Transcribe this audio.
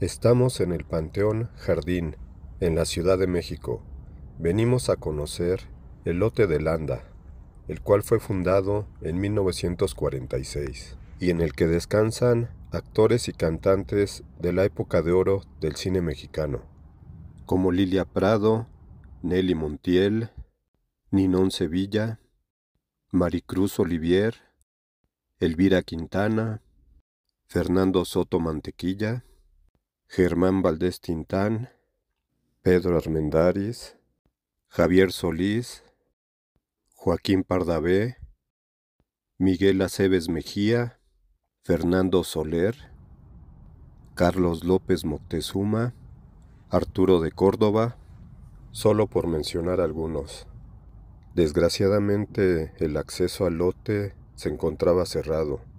Estamos en el Panteón Jardín, en la Ciudad de México. Venimos a conocer el lote de Landa, el cual fue fundado en 1946 y en el que descansan actores y cantantes de la época de oro del cine mexicano, como Lilia Prado, Nelly Montiel, Ninón Sevilla, Maricruz Olivier, Elvira Quintana, Fernando Soto Mantequilla, Germán Valdés Tintán, Pedro Armendáriz, Javier Solís, Joaquín Pardavé, Miguel Aceves Mejía, Fernando Soler, Carlos López Moctezuma, Arturo de Córdoba, solo por mencionar algunos. Desgraciadamente el acceso al lote se encontraba cerrado